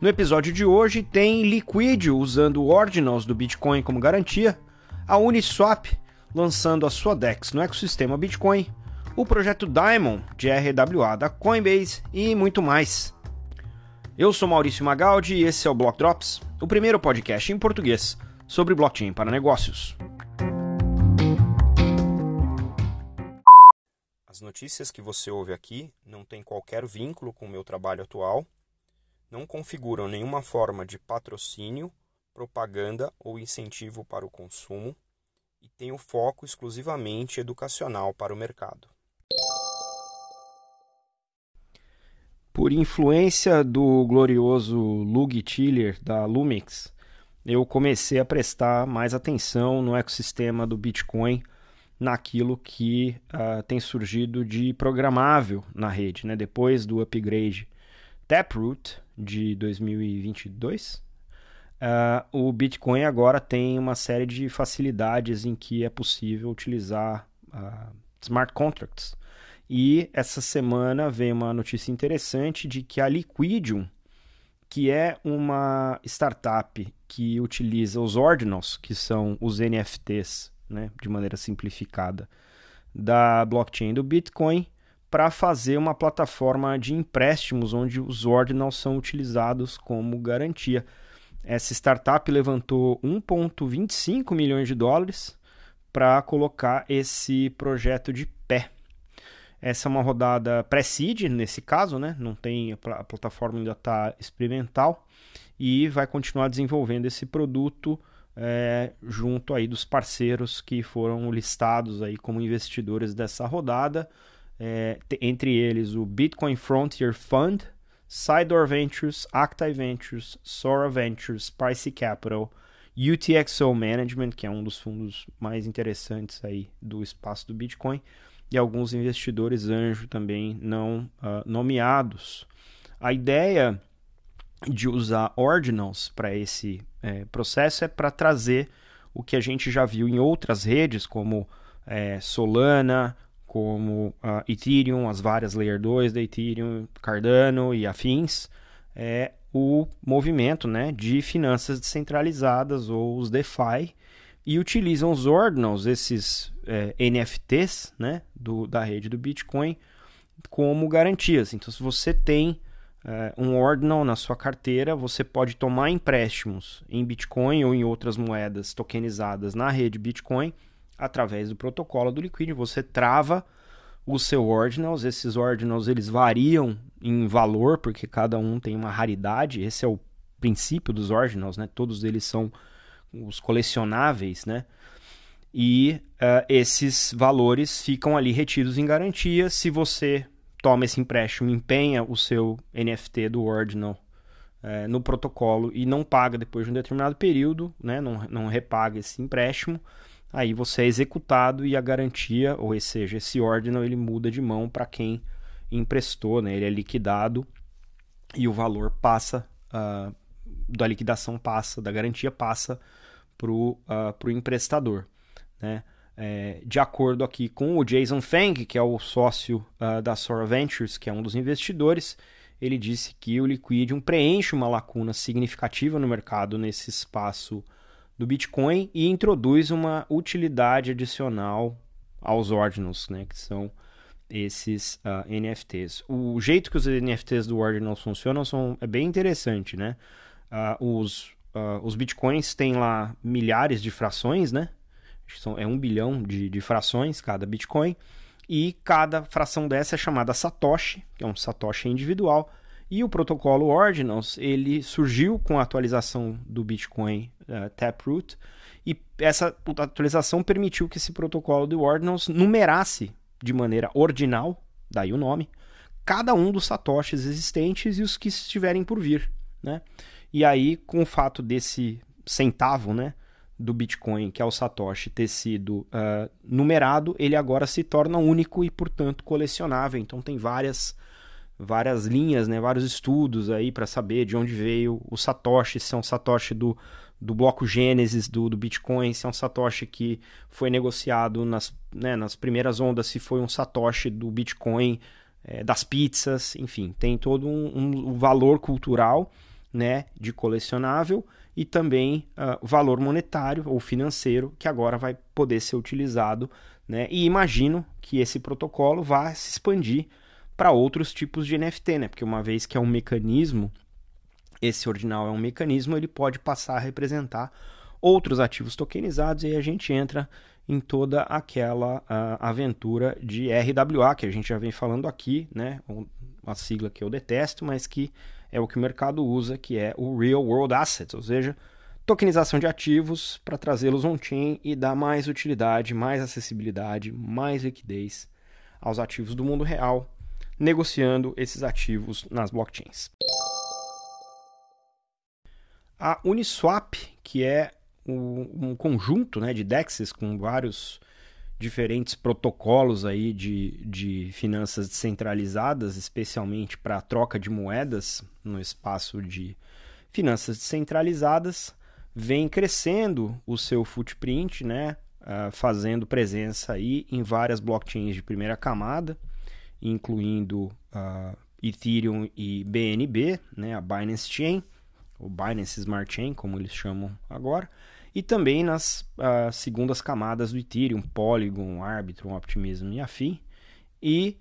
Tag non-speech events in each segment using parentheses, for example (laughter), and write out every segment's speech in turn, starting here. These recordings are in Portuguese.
No episódio de hoje tem Liquidio usando Ordinals do Bitcoin como garantia, a Uniswap lançando a sua DEX no ecossistema Bitcoin, o projeto Diamond de RWA da Coinbase e muito mais. Eu sou Maurício Magaldi e esse é o Block Drops, o primeiro podcast em português sobre blockchain para negócios. As notícias que você ouve aqui não têm qualquer vínculo com o meu trabalho atual não configuram nenhuma forma de patrocínio, propaganda ou incentivo para o consumo e têm o um foco exclusivamente educacional para o mercado. Por influência do glorioso Lug Tiller da Lumix, eu comecei a prestar mais atenção no ecossistema do Bitcoin naquilo que uh, tem surgido de programável na rede, né? depois do upgrade Taproot de 2022, uh, ah, o Bitcoin agora tem uma série de facilidades em que é possível utilizar uh, smart contracts. E essa semana vem uma notícia interessante de que a Liquidium, que é uma startup que utiliza os ordinals, que são os NFTs, né, de maneira simplificada, da blockchain do Bitcoin, para fazer uma plataforma de empréstimos onde os ordinals são utilizados como garantia. Essa startup levantou 1,25 milhões de dólares para colocar esse projeto de pé. Essa é uma rodada pré-seed, nesse caso, né? Não tem a, pl a plataforma ainda está experimental e vai continuar desenvolvendo esse produto é, junto aí dos parceiros que foram listados aí como investidores dessa rodada é, entre eles o Bitcoin Frontier Fund, Sidor Ventures, Acta Ventures, Sora Ventures, Pricey Capital, UTXO Management, que é um dos fundos mais interessantes aí do espaço do Bitcoin, e alguns investidores anjo também não uh, nomeados. A ideia de usar ordinals para esse é, processo é para trazer o que a gente já viu em outras redes, como é, Solana, como a Ethereum, as várias Layer 2 da Ethereum, Cardano e afins, é o movimento né, de finanças descentralizadas ou os DeFi e utilizam os ordinals, esses é, NFTs né, do, da rede do Bitcoin, como garantias. Então, se você tem é, um ordinal na sua carteira, você pode tomar empréstimos em Bitcoin ou em outras moedas tokenizadas na rede Bitcoin através do protocolo do Liquid, você trava o seu ordinals, esses ordinals eles variam em valor, porque cada um tem uma raridade, esse é o princípio dos ordinals, né? Todos eles são os colecionáveis, né? E uh, esses valores ficam ali retidos em garantia. Se você toma esse empréstimo, empenha o seu NFT do ordinal uh, no protocolo e não paga depois de um determinado período, né? Não, não repaga esse empréstimo, aí você é executado e a garantia, ou seja, esse ordinal ele muda de mão para quem emprestou, né? Ele é liquidado e o valor passa uh, da liquidação passa, da garantia passa para o uh, ah, emprestador, né? É, de acordo aqui com o Jason Feng, que é o sócio uh, da Sora Ventures, que é um dos investidores, ele disse que o Liquidium preenche uma lacuna significativa no mercado nesse espaço do Bitcoin e introduz uma utilidade adicional aos Ordinals, né, que são esses uh, ah, NFTs. O jeito que os NFTs do Ordinals funcionam são, é bem interessante, né? Uh, os, uh, os Bitcoins têm lá milhares de frações, né? São, é um bilhão de, de frações cada Bitcoin. E cada fração dessa é chamada Satoshi, que é um Satoshi individual, e o protocolo Ordinals, ele surgiu com a atualização do Bitcoin uh, Taproot, e essa atualização permitiu que esse protocolo do Ordinals numerasse de maneira ordinal, daí o nome, cada um dos satoshis existentes e os que estiverem por vir, né? E aí, com o fato desse centavo, né, do Bitcoin, que é o satoshi, ter sido uh, numerado, ele agora se torna único e, portanto, colecionável. Então, tem várias várias linhas, né, vários estudos aí para saber de onde veio o Satoshi, se é um Satoshi do, do bloco Gênesis do, do Bitcoin, se é um Satoshi que foi negociado nas, né, nas primeiras ondas, se foi um Satoshi do Bitcoin, é, das pizzas, enfim, tem todo um, um, um, valor cultural né, de colecionável e também uh, valor monetário ou financeiro que agora vai poder ser utilizado. Né, e imagino que esse protocolo vá se expandir para outros tipos de NFT, né? Porque uma vez que é um mecanismo, esse ordinal é um mecanismo, ele pode passar a representar outros ativos tokenizados e aí a gente entra em toda aquela uh, aventura de RWA que a gente já vem falando aqui, né? Uma sigla que eu detesto, mas que é o que o mercado usa, que é o Real World Assets, ou seja, tokenização de ativos para trazê-los on-chain e dar mais utilidade, mais acessibilidade, mais liquidez aos ativos do mundo real negociando esses ativos nas blockchains. A Uniswap, que é um conjunto né, de DEXs com vários diferentes protocolos aí de, de finanças descentralizadas, especialmente para a troca de moedas no espaço de finanças descentralizadas, vem crescendo o seu footprint, né, ah, fazendo presença aí em várias blockchains de primeira camada, incluindo uh, Ethereum e BNB, né, a Binance Chain, ou Binance Smart Chain, como eles chamam agora, e também nas uh, segundas camadas do Ethereum, Polygon, Arbitrum, Optimism e afim. E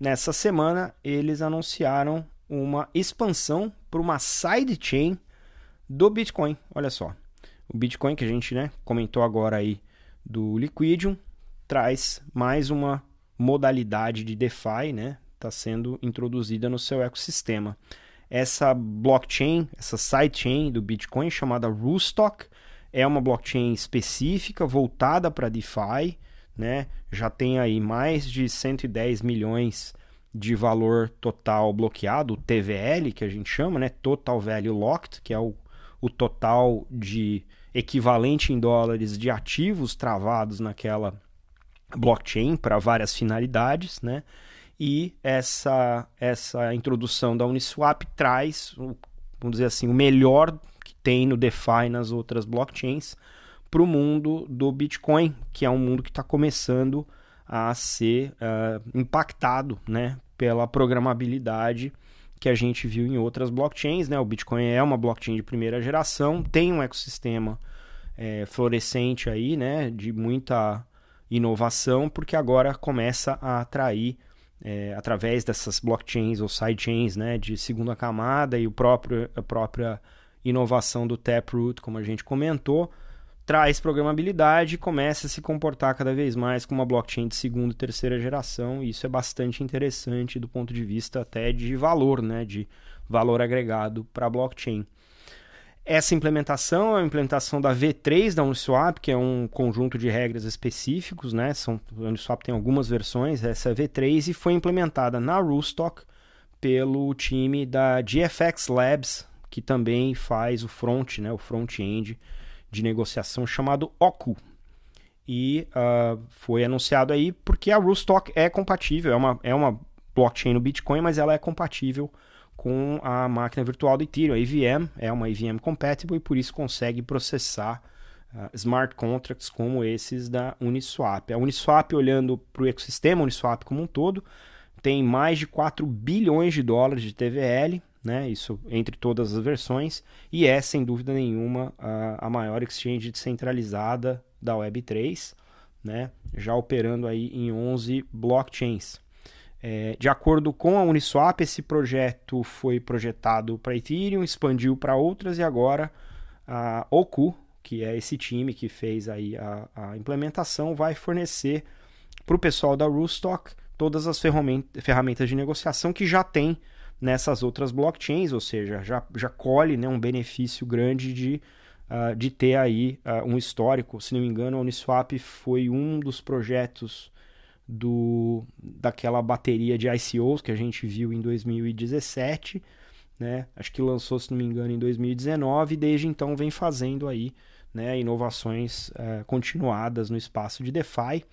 nessa semana eles anunciaram uma expansão para uma sidechain do Bitcoin. Olha só, o Bitcoin que a gente né, comentou agora aí do Liquidium traz mais uma modalidade de DeFi, né? Está sendo introduzida no seu ecossistema. Essa blockchain, essa sidechain do Bitcoin, chamada Rustock, é uma blockchain específica voltada para DeFi, né? Já tem aí mais de 110 milhões de valor total bloqueado, o TVL que a gente chama, né? Total Value Locked, que é o, o total de equivalente em dólares de ativos travados naquela blockchain para várias finalidades, né? E essa, essa introdução da Uniswap traz, vamos dizer assim, o melhor que tem no DeFi nas outras blockchains para o mundo do Bitcoin, que é um mundo que está começando a ser uh, impactado, né? Pela programabilidade que a gente viu em outras blockchains, né? O Bitcoin é uma blockchain de primeira geração, tem um ecossistema é, florescente aí, né? De muita inovação, porque agora começa a atrair é, através dessas blockchains ou sidechains né, de segunda camada e o próprio, a própria inovação do Taproot, como a gente comentou, traz programabilidade e começa a se comportar cada vez mais como uma blockchain de segunda e terceira geração. E isso é bastante interessante do ponto de vista até de valor, né, de valor agregado para a blockchain. Essa implementação é a implementação da V3 da Uniswap, que é um conjunto de regras específicos, né? São, a Uniswap tem algumas versões, essa é a V3 e foi implementada na Rustock pelo time da GFX Labs, que também faz o front, né? O front-end de negociação chamado Oku. E uh, foi anunciado aí porque a Rustock é compatível, é uma, é uma blockchain no Bitcoin, mas ela é compatível com com a máquina virtual do Ethereum. A EVM é uma EVM compatible e por isso consegue processar uh, smart contracts como esses da Uniswap. A Uniswap, olhando para o ecossistema Uniswap como um todo, tem mais de 4 bilhões de dólares de TVL, né? isso entre todas as versões, e é, sem dúvida nenhuma, a, a maior exchange descentralizada da Web3, né? já operando aí em 11 blockchains. É, de acordo com a Uniswap, esse projeto foi projetado para Ethereum, expandiu para outras e agora a Oku, que é esse time que fez aí a, a implementação, vai fornecer para o pessoal da Roostock todas as ferramentas de negociação que já tem nessas outras blockchains, ou seja, já, já colhe né, um benefício grande de, uh, de ter aí uh, um histórico. Se não me engano, a Uniswap foi um dos projetos do daquela bateria de ICOs que a gente viu em 2017, né? Acho que lançou, se não me engano, em 2019 e desde então vem fazendo aí, né, inovações é, continuadas no espaço de DeFi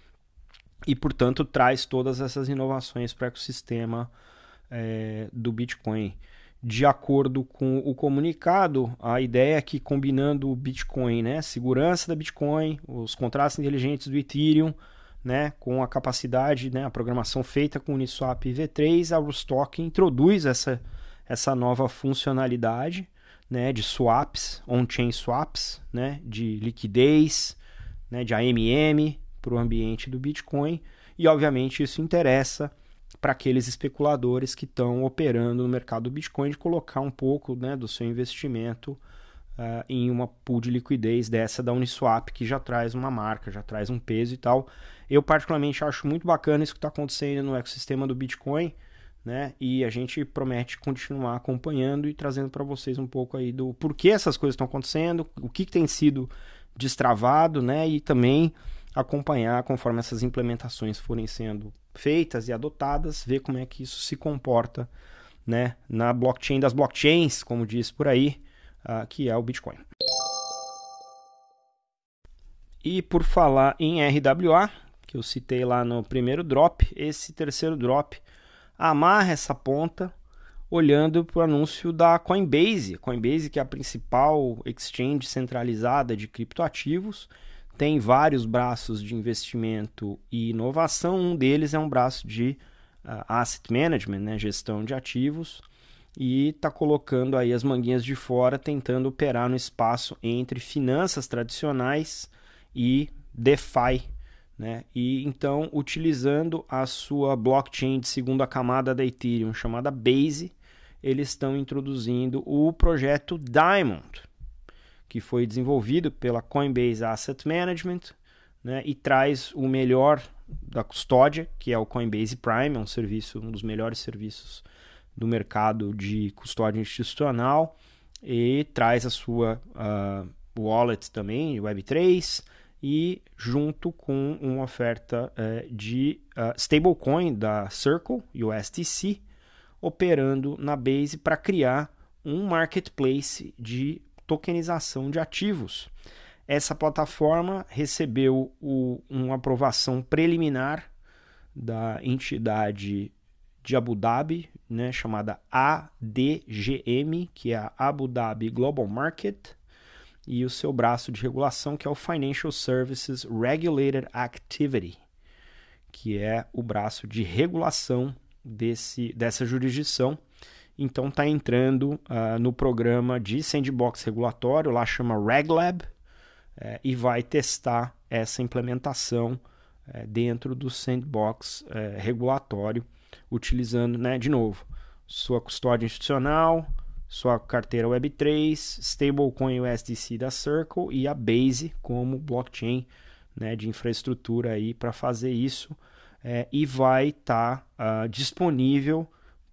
e, portanto, traz todas essas inovações para o ecossistema é, do Bitcoin. De acordo com o comunicado, a ideia é que combinando o Bitcoin, né, segurança da Bitcoin, os contratos inteligentes do Ethereum, né, com a capacidade, né, a programação feita com Uniswap V3, a Rustock introduz essa, essa nova funcionalidade né, de swaps, on-chain swaps, né, de liquidez, né, de AMM para o ambiente do Bitcoin. E, obviamente, isso interessa para aqueles especuladores que estão operando no mercado do Bitcoin de colocar um pouco né, do seu investimento uh, em uma pool de liquidez dessa da Uniswap, que já traz uma marca, já traz um peso e tal. Eu, particularmente, acho muito bacana isso que está acontecendo no ecossistema do Bitcoin, né? E a gente promete continuar acompanhando e trazendo para vocês um pouco aí do porquê essas coisas estão acontecendo, o que, que tem sido destravado, né? E também acompanhar conforme essas implementações forem sendo feitas e adotadas, ver como é que isso se comporta, né? Na blockchain das blockchains, como diz por aí, uh, que é o Bitcoin. E por falar em RWA, que eu citei lá no primeiro drop, esse terceiro drop amarra essa ponta olhando para o anúncio da Coinbase. Coinbase, que é a principal exchange centralizada de criptoativos, tem vários braços de investimento e inovação. Um deles é um braço de uh, asset management, né? gestão de ativos, e está colocando aí as manguinhas de fora, tentando operar no espaço entre finanças tradicionais e DeFi, né? E então utilizando a sua blockchain de segunda camada da Ethereum, chamada Base, eles estão introduzindo o projeto Diamond, que foi desenvolvido pela Coinbase Asset Management, né? E traz o melhor da custódia, que é o Coinbase Prime, é um serviço, um dos melhores serviços do mercado de custódia institucional e traz a sua uh, wallet também, Web3, e junto com uma oferta uh, de uh, stablecoin da Circle, USDC, operando na Base para criar um marketplace de tokenização de ativos. Essa plataforma recebeu o, uma aprovação preliminar da entidade de Abu Dhabi, né, chamada ADGM, que é a Abu Dhabi Global Market, e o seu braço de regulação, que é o Financial Services Regulated Activity, que é o braço de regulação desse, dessa jurisdição. Então está entrando uh, no programa de sandbox regulatório, lá chama RegLab, eh, e vai testar essa implementação eh, dentro do sandbox eh, regulatório utilizando, né, de novo, sua custódia institucional, sua carteira Web3, stablecoin USDC da Circle e a Base como blockchain né, de infraestrutura aí para fazer isso é, e vai estar tá, uh, disponível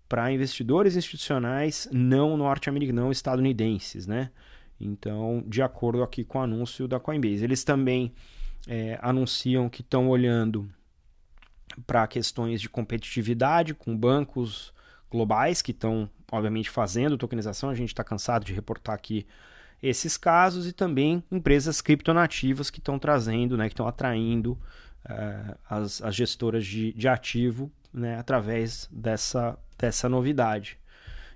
para investidores institucionais não norte-americanos, não estadunidenses, né? Então, de acordo aqui com o anúncio da Coinbase, eles também é, anunciam que estão olhando para questões de competitividade com bancos globais que estão, obviamente, fazendo tokenização. A gente está cansado de reportar aqui esses casos e também empresas criptonativas que estão trazendo, né, que estão atraindo uh, as, as, gestoras de, de ativo né, através dessa, dessa novidade.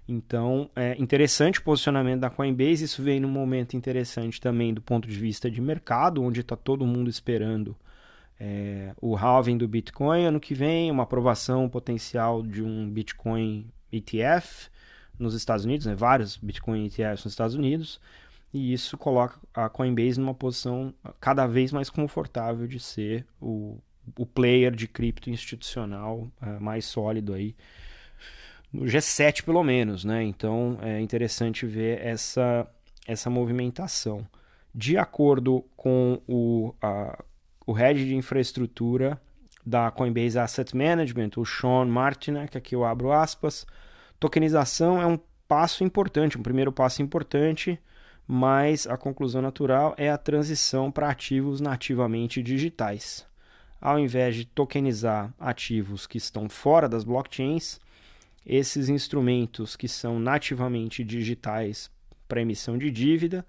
Então, é interessante o posicionamento da Coinbase. Isso vem num momento interessante também do ponto de vista de mercado, onde está todo mundo esperando é, o halving do Bitcoin ano que vem, uma aprovação potencial de um Bitcoin ETF nos Estados Unidos, né, vários Bitcoin ETFs nos Estados Unidos, e isso coloca a Coinbase numa posição cada vez mais confortável de ser o, o player de cripto institucional é, mais sólido aí no G7 pelo menos, né? Então é interessante ver essa essa movimentação. De acordo com o, a, o head de infraestrutura da Coinbase Asset Management, o Sean Martin, que aqui eu abro aspas. Tokenização é um passo importante, um primeiro passo importante, mas a conclusão natural é a transição para ativos nativamente digitais. Ao invés de tokenizar ativos que estão fora das blockchains, esses instrumentos que são nativamente digitais para emissão de dívida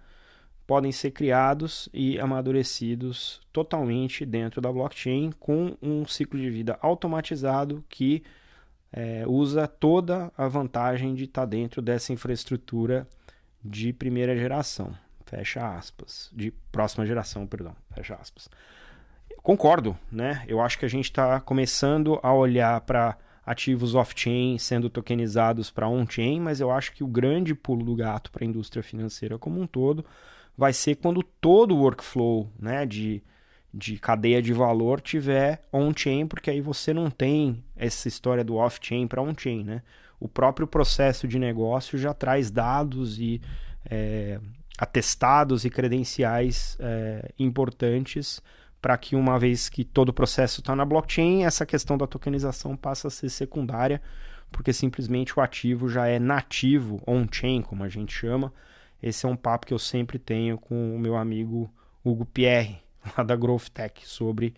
podem ser criados e amadurecidos totalmente dentro da blockchain com um ciclo de vida automatizado que é, usa toda a vantagem de estar tá dentro dessa infraestrutura de primeira geração, fecha aspas, de próxima geração, perdão, fecha aspas. Concordo, né? Eu acho que a gente está começando a olhar para ativos off-chain sendo tokenizados para on-chain, mas eu acho que o grande pulo do gato para a indústria financeira como um todo vai ser quando todo o workflow né, de, de cadeia de valor tiver on-chain, porque aí você não tem essa história do off-chain para on-chain. Né? O próprio processo de negócio já traz dados e é, atestados e credenciais é, importantes para que, uma vez que todo o processo está na blockchain, essa questão da tokenização passa a ser secundária, porque simplesmente o ativo já é nativo on-chain, como a gente chama esse é um papo que eu sempre tenho com o meu amigo Hugo Pierre, (laughs) lá da Growth Tech, sobre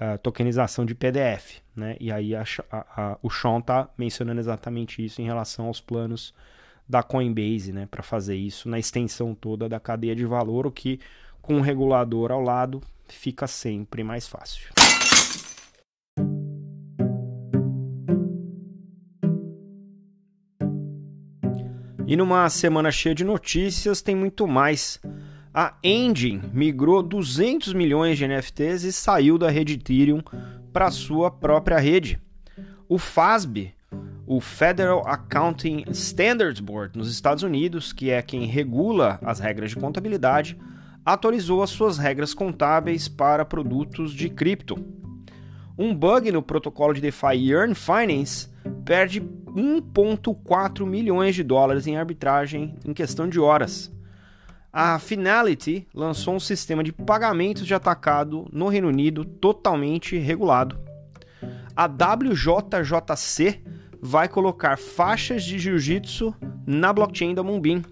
uh, tokenização de PDF. Né? E aí a, a, a, o Sean está mencionando exatamente isso em relação aos planos da Coinbase né? para fazer isso na extensão toda da cadeia de valor, o que com um regulador ao lado fica sempre mais fácil. E numa semana cheia de notícias, tem muito mais. A Engine migrou 200 milhões de NFTs e saiu da rede Ethereum para sua própria rede. O FASB, o Federal Accounting Standards Board nos Estados Unidos, que é quem regula as regras de contabilidade, atualizou as suas regras contábeis para produtos de cripto um bug no protocolo de DeFi Earn Finance perde 1,4 milhões de dólares em arbitragem em questão de horas. A Finality lançou um sistema de pagamentos de atacado no Reino Unido totalmente regulado. A WJJC vai colocar faixas de jiu-jitsu na blockchain da Mumbin.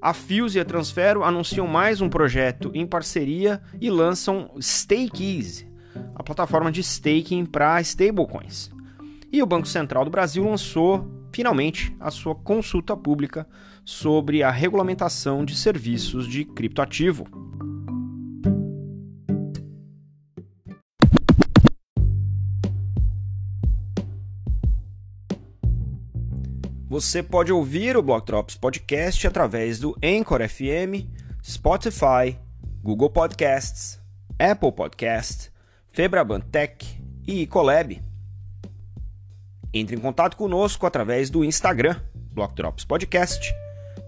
A Fuse e a Transfero anunciam mais um projeto em parceria e lançam Stake Easy, a plataforma de staking para stablecoins. E o Banco Central do Brasil lançou finalmente a sua consulta pública sobre a regulamentação de serviços de criptoativo. Você pode ouvir o Block Drops Podcast através do Anchor FM, Spotify, Google Podcasts, Apple Podcasts Febraban Tech e Ecolab. Entre em contato conosco através do Instagram, Block Drops Podcast,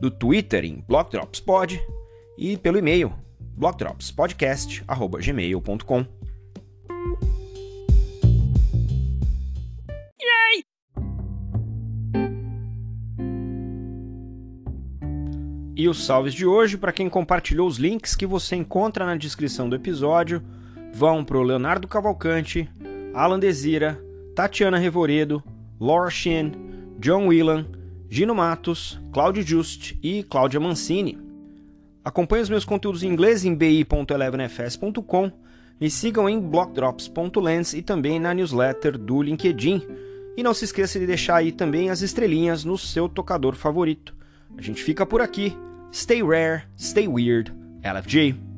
do Twitter em Block Drops Pod e pelo e-mail blockdropspodcast@gmail.com. E os salves de hoje para quem compartilhou os links que você encontra na descrição do episódio vão para o Leonardo Cavalcante, Alan Desira, Tatiana Revoredo, Laura Shin, John Whelan, Gino Matos, Cláudio Just e Cláudia Mancini. Acompanhe os meus conteúdos em inglês em bi.elevenfs.com me sigam em blockdrops.lens e também na newsletter do LinkedIn. E não se esqueça de deixar aí também as estrelinhas no seu tocador favorito. A gente fica por aqui. Stay rare, stay weird. LFG.